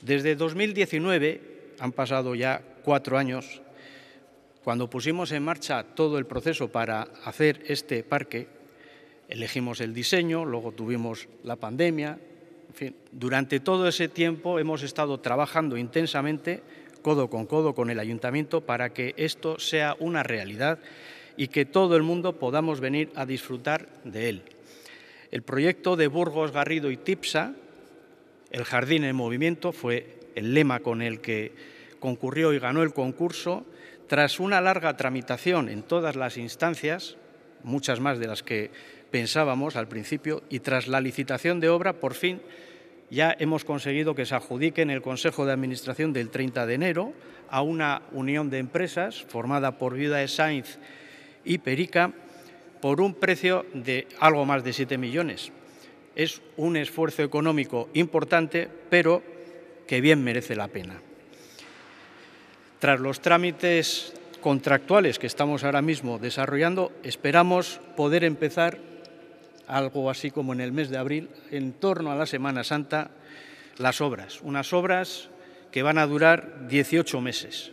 Desde 2019, han pasado ya cuatro años, cuando pusimos en marcha todo el proceso para hacer este parque, elegimos el diseño, luego tuvimos la pandemia, durante todo ese tiempo hemos estado trabajando intensamente codo con codo con el ayuntamiento para que esto sea una realidad y que todo el mundo podamos venir a disfrutar de él. El proyecto de Burgos, Garrido y Tipsa el jardín en movimiento fue el lema con el que concurrió y ganó el concurso tras una larga tramitación en todas las instancias, muchas más de las que pensábamos al principio, y tras la licitación de obra, por fin ya hemos conseguido que se adjudique en el Consejo de Administración del 30 de enero a una unión de empresas formada por Viuda de Sainz y Perica por un precio de algo más de 7 millones, es un esfuerzo económico importante, pero que bien merece la pena. Tras los trámites contractuales que estamos ahora mismo desarrollando, esperamos poder empezar algo así como en el mes de abril, en torno a la Semana Santa, las obras. Unas obras que van a durar 18 meses.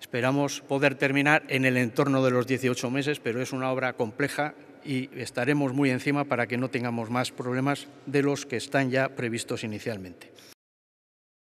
Esperamos poder terminar en el entorno de los 18 meses, pero es una obra compleja y estaremos muy encima para que no tengamos más problemas de los que están ya previstos inicialmente.